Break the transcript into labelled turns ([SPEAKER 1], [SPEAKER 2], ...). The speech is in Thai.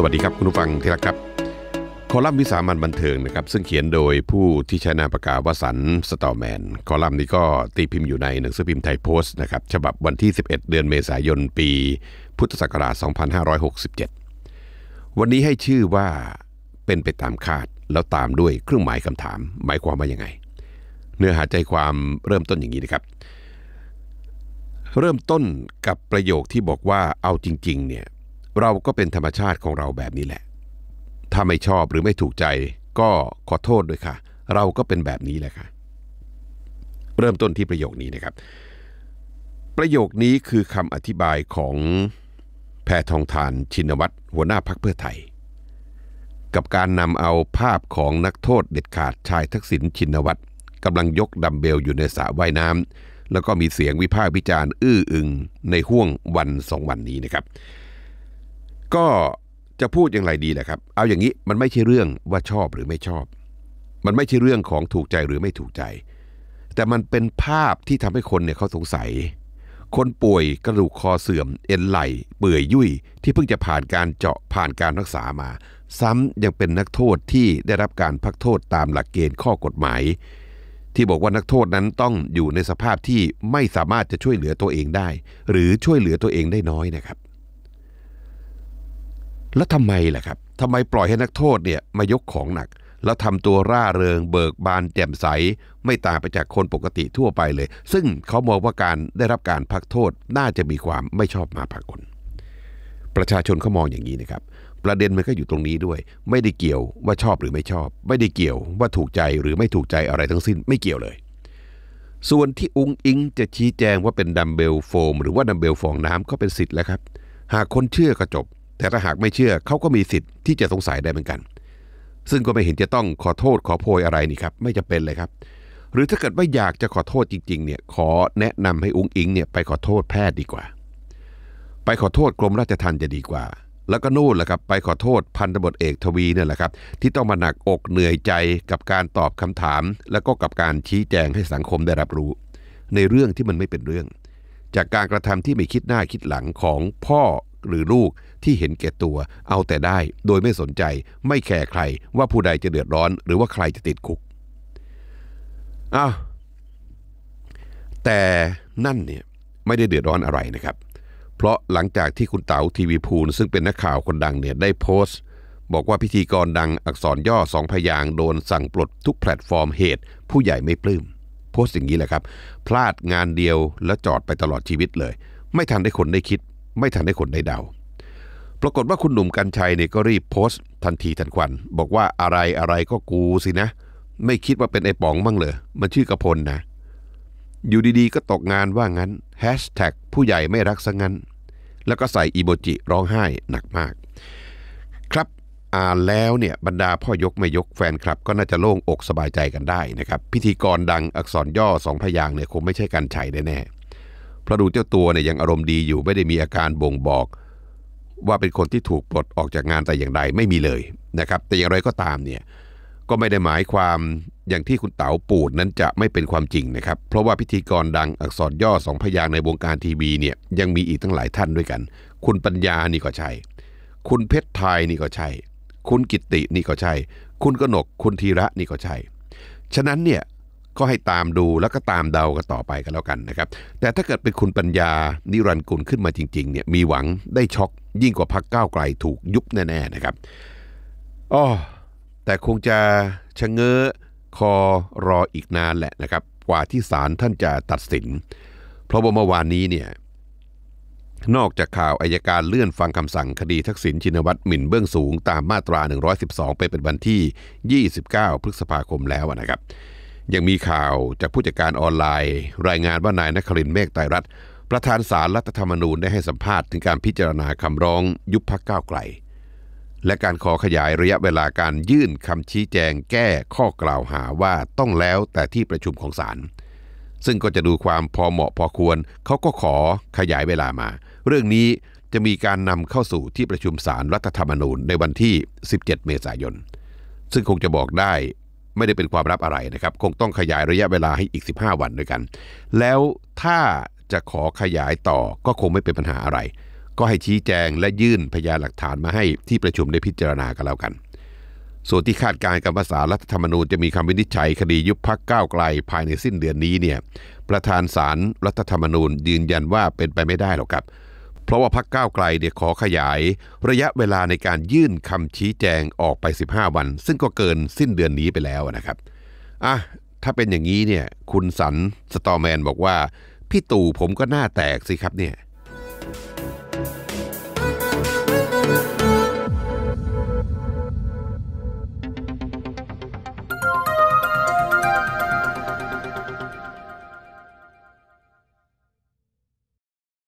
[SPEAKER 1] สวัสดีครับ คุณผู้ฟัง ที่รักครับ คอลัมน์วิสามันบันเทิงนะครับซึ่งเขียนโดยผู้ที่ใช้นามปากกาวสัน สตอแมน คอลัมน์นี้ก็ตีพิมพ์อยู่ในหนังสือพิมพ์ไทยโพสต์นะครับฉบับวันที่ 11 เดือนเมษายนปีพุทธศักราช 2567 วันนี้ให้ชื่อว่าเป็นไปตามคาดแล้วตามด้วยเครื่องหมายคำถาม หมายความว่ายังไง เนื้อหาใจความเริ่มต้นอย่างนี้นะครับ เริ่มต้นกับประโยคที่บอกว่าเอาจริง ๆ เนี่ยเราก็เป็นธรรมชาติของเราแบบนี้แหละ ถ้าไม่ชอบหรือไม่ถูกใจก็ขอโทษด้วยค่ะ เราก็เป็นแบบนี้แหละค่ะ เริ่มต้นที่ประโยคนี้นะครับ ประโยคนี้คือคำอธิบายของแพทองทานชินวัตรหัวหน้าพักเพื่อไทย กับการนำเอาภาพของนักโทษเด็ดขาดชายทักษิณชินวัตรกำลังยกดัมเบลอยู่ในสระว่ายน้ำแล้วก็มีเสียงวิพากษ์วิจารณ์อื้ออึงในห่วงวันสองวันนี้นะครับก็จะพูดอย่างไรดีแหละครับ เอาอย่างนี้มันไม่ใช่เรื่องว่าชอบหรือไม่ชอบ มันไม่ใช่เรื่องของถูกใจหรือไม่ถูกใจ แต่มันเป็นภาพที่ทำให้คนเนี่ยเขาสงสัย คนป่วยกระดูกคอเสื่อมเอ็นไหลเปื่อยยุ่ย ที่เพิ่งจะผ่านการเจาะผ่านการรักษามา ซ้ำยังเป็นนักโทษที่ได้รับการพักโทษตามหลักเกณฑ์ข้อกฎหมาย ที่บอกว่านักโทษนั้นต้องอยู่ในสภาพที่ไม่สามารถจะช่วยเหลือตัวเองได้ หรือช่วยเหลือตัวเองได้น้อยนะครับแล้วทำไมล่ะครับทำไมปล่อยให้นักโทษเนี่ยมายกของหนัก แล้วทำตัวร่าเริง เบิกบาน แจ่มใสไม่ต่างไปจากคนปกติทั่วไปเลย ซึ่งเขามองว่าการได้รับการพักโทษน่าจะมีความไม่ชอบมาพากลประชาชนเขามองอย่างนี้นะครับ ประเด็นมันก็อยู่ตรงนี้ด้วย ไม่ได้เกี่ยวว่าชอบหรือไม่ชอบ ไม่ได้เกี่ยวว่าถูกใจหรือไม่ถูกใจอะไรทั้งสิ้นไม่เกี่ยวเลย ส่วนที่อุ้งอิง จะชี้แจงว่าเป็นดัมเบลโฟมหรือว่าดัมเบลฟองน้ำก็เป็นสิทธิ์แล้วครับ หากคนเชื่อก็จบแต่ถ้าหากไม่เชื่อเขาก็มีสิทธิ์ที่จะสงสัยได้เหมือนกัน ซึ่งก็ไม่เห็นจะต้องขอโทษขอโพยอะไรนี่ครับไม่จำเป็นเลยครับ หรือถ้าเกิดว่าอยากจะขอโทษจริง ๆ เนี่ยขอแนะนำให้อุ้งอิงเนี่ยไปขอโทษแพทย์ดีกว่า ไปขอโทษกรมราชทัณฑ์จะดีกว่า แล้วก็นู่นแหละครับไปขอโทษพันธบทเอกทวีเนี่ยแหละครับที่ต้องมาหนักอกเหนื่อยใจกับการตอบคำถาม แล้วก็กับการชี้แจงให้สังคมได้รับรู้ ในเรื่องที่มันไม่เป็นเรื่อง จากการกระทำที่ไม่คิดหน้าคิดหลังของพ่อหรือลูกที่เห็นแก่ตัวเอาแต่ได้โดยไม่สนใจไม่แคร์ใครว่าผู้ใดจะเดือดร้อน หรือว่าใครจะติดคุกอ้าวแต่นั่นเนี่ยไม่ได้เดือดร้อนอะไรนะครับ เพราะหลังจากที่คุณเต๋าทีวีพูลซึ่งเป็นนักข่าวคนดังเนี่ยได้โพสต์บอกว่าพิธีกรดังอักษรย่อสองพยางโดนสั่งปลดทุกแพลตฟอร์มเหตุ ผู้ใหญ่ไม่ปลื้มโพสต์อย่างนี้แหละครับ พลาดงานเดียวแล้วจอดไปตลอดชีวิตเลย ไม่ทันได้คนได้คิดไม่ทันให้คนได้เดา ปรากฏว่าคุณหนุ่มกัญชัยเนี่ยก็รีบโพสต์ ทันทีทันควัน บอกว่าอะไรอะไรก็กูสินะ ไม่คิดว่าเป็นไอ้ป๋องบ้างเลยมันชื่อกระพลนะ อยู่ดีๆก็ตกงานว่างั้นแฮชแท็กผู้ใหญ่ไม่รักซะงั้น แล้วก็ใส่อีโมจิร้องไห้หนักมาก ครับอ่านแล้วเนี่ยบรรดาพ่อยกไม่ยกแฟนคลับก็น่าจะโล่งอกสบายใจกันได้นะครับพิธีกรดังอักษรย่อสองพยางเนี่ยคงไม่ใช่กัญชัยแน่ๆพราะดูเจ้าตัวเนี่ยยังอารมณ์ดีอยู่ ไม่ได้มีอาการบ่งบอก ว่าเป็นคนที่ถูกปลดออกจากงานแต่อย่างใดไม่มีเลยนะครับ แต่อย่างไรก็ตามเนี่ยก็ไม่ได้หมายความอย่างที่คุณเต๋าปูดนั้นจะไม่เป็นความจริงนะครับ เพราะว่าพิธีกรดังอักษรย่อสองพยางในวงการทีวีเนี่ยยังมีอีกตั้งหลายท่านด้วยกันคุณปัญญานี่ก็ใช่คุณเพชรไทยนี่ก็ใช่ คุณกิตินี่ก็ใช่ คุณกนกคุณธีระนี่ก็ใช่ฉะนั้นเนี่ยก็ให้ตามดูแล้วก็ตามเดากันต่อไปกันแล้วกันนะครับ แต่ถ้าเกิดเป็นคุณปัญญา นิรันดร์กุลขึ้นมาจริงๆเนี่ยมีหวังได้ช็อกยิ่งกว่าพักก้าวไกลถูกยุบแน่ๆนะครับอ๋อแต่คงจะชะเง้อคอรออีกนานแหละนะครับ กว่าที่ศาลท่านจะตัดสิน เพราะว่าเมื่อวานนี้เนี่ยนอกจากข่าวอายการเลื่อนฟังคำสั่งคดีทักษิณชินวัตรหมิ่นเบื้องสูงตามมาตรา 112 ไปเป็นวันที่ 29พฤษภาคมแล้วนะครับยังมีข่าวจากผู้จัดการออนไลน์ รายงานว่านายนครินเมฆไตรรัตน์ประธานสารรัฐธรรมนูญได้ให้สัมภาษณ์ถึงการพิจารณาคำร้องยุบพักก้าวไกล และการขอขยายระยะเวลาการยื่นคำชี้แจงแก้ข้อกล่าวหาว่าต้องแล้วแต่ที่ประชุมของศาลซึ่งก็จะดูความพอเหมาะพอควรเขาก็ขอขยายเวลามา เรื่องนี้จะมีการนำเข้าสู่ที่ประชุมศาลรรัฐธรรมนูญในวันที่ 17 เมษายนซึ่งคงจะบอกได้ไม่ได้เป็นความลับอะไรนะครับ คงต้องขยายระยะเวลาให้อีก 15 วันด้วยกัน แล้วถ้าจะขอขยายต่อก็คงไม่เป็นปัญหาอะไร ก็ให้ชี้แจงและยื่นพยานหลักฐานมาให้ที่ประชุมได้พิจารณากันแล้วกัน ส่วนที่คาดการณ์กับภาษารัฐธรรมนูญจะมีคำวินิจฉัย คดียุบพักก้าวไกลภายในสิ้นเดือนนี้เนี่ยประธานสารรัฐธรรมนูญยืนยันว่าเป็นไปไม่ได้หรอกครับเพราะว่าพักก้าวไกลเดี๋ยขอขยายระยะเวลาในการยื่นคำชี้แจงออกไป 15 วัน ซึ่งก็เกินสิ้นเดือนนี้ไปแล้วนะครับอ่ะถ้าเป็นอย่างนี้เนี่ยคุณสันสตอแมนบอกว่า พี่ตู่ผมก็หน้าแตกสิครับเนี่ย